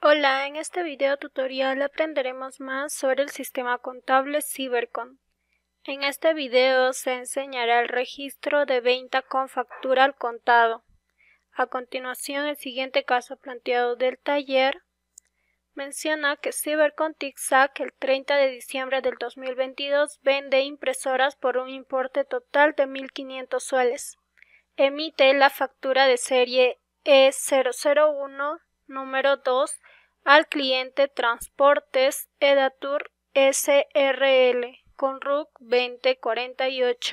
Hola, en este video tutorial aprenderemos más sobre el sistema contable Cybercon. En este video se enseñará el registro de venta con factura al contado. A continuación, el siguiente caso planteado del taller menciona que Cybercon TICSAC el 30 de diciembre del 2022 vende impresoras por un importe total de 1.500 soles. Emite la factura de serie E001 número 2 al cliente Transportes Edatur SRL con RUC 20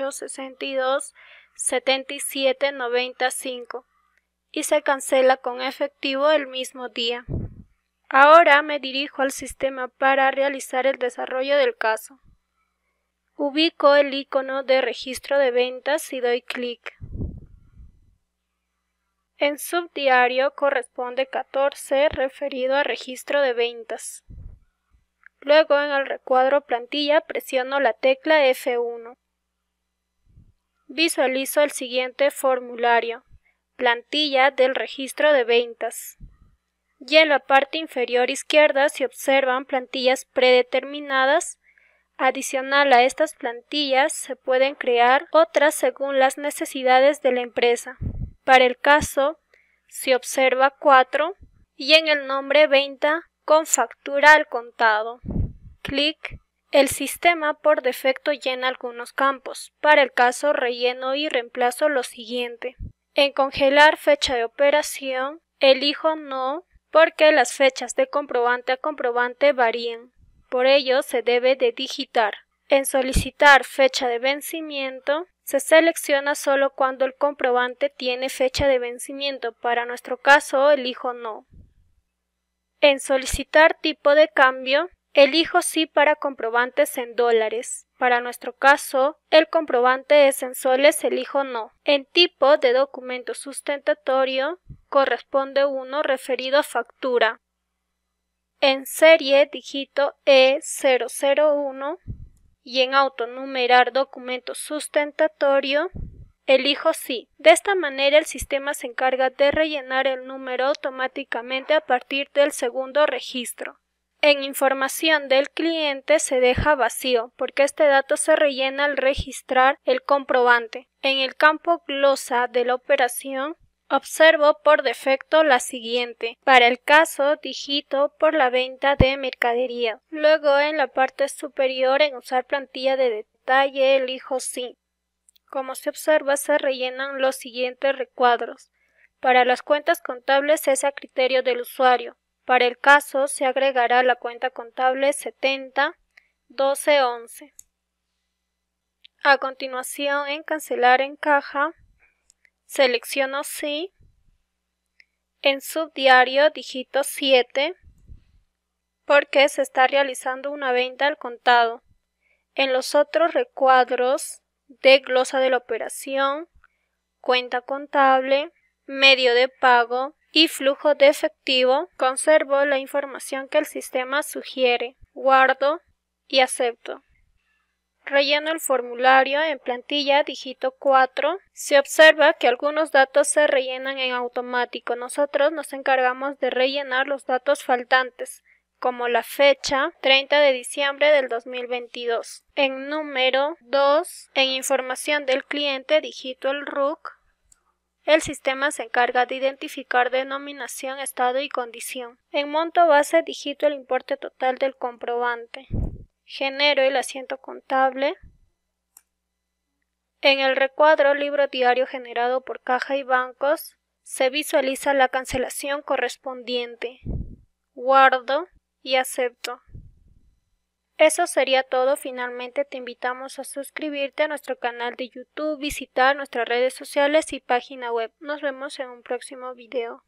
62 77 95 y se cancela con efectivo el mismo día. Ahora me dirijo al sistema para realizar el desarrollo del caso. Ubico el icono de registro de ventas y doy clic. En subdiario corresponde 14 referido a registro de ventas. Luego en el recuadro plantilla presiono la tecla F1. Visualizo el siguiente formulario, plantilla del registro de ventas. Y en la parte inferior izquierda se observan plantillas predeterminadas Adicional a estas plantillas se pueden crear otras según las necesidades de la empresa. Para el caso, se observa 4 y en el nombre 20 con factura al contado. Clic. El sistema por defecto llena algunos campos. Para el caso, relleno y reemplazo lo siguiente. En congelar fecha de operación, elijo no porque las fechas de comprobante a comprobante varían. Por ello, se debe de digitar. En solicitar fecha de vencimiento, se selecciona solo cuando el comprobante tiene fecha de vencimiento, para nuestro caso elijo no. En solicitar tipo de cambio, elijo sí para comprobantes en dólares. Para nuestro caso, el comprobante es en soles, elijo no. En tipo de documento sustentatorio, corresponde uno referido a factura. En serie digito E001 y en autonumerar documento sustentatorio, elijo sí. De esta manera el sistema se encarga de rellenar el número automáticamente a partir del segundo registro. En información del cliente se deja vacío porque este dato se rellena al registrar el comprobante. En el campo glosa de la operación Observo por defecto la siguiente. Para el caso, digito por la venta de mercadería. Luego, en la parte superior, en usar plantilla de detalle, elijo sí. Como se observa, se rellenan los siguientes recuadros. Para las cuentas contables es a criterio del usuario. Para el caso, se agregará la cuenta contable 70 1211. A continuación, en Cancelar en caja, selecciono sí, en subdiario digito 7 porque se está realizando una venta al contado. En los otros recuadros de glosa de la operación, cuenta contable, medio de pago y flujo de efectivo, conservo la información que el sistema sugiere, guardo y acepto. Relleno el formulario en plantilla digito 4. Se observa que algunos datos se rellenan en automático. Nosotros nos encargamos de rellenar los datos faltantes, como la fecha 30 de diciembre del 2022. En número 2, en información del cliente digito el RUC. El sistema se encarga de identificar denominación, estado y condición. En monto base digito el importe total del comprobante genero el asiento contable. En el recuadro libro diario generado por caja y bancos, se visualiza la cancelación correspondiente. Guardo y acepto. Eso sería todo. Finalmente te invitamos a suscribirte a nuestro canal de YouTube, visitar nuestras redes sociales y página web. Nos vemos en un próximo video.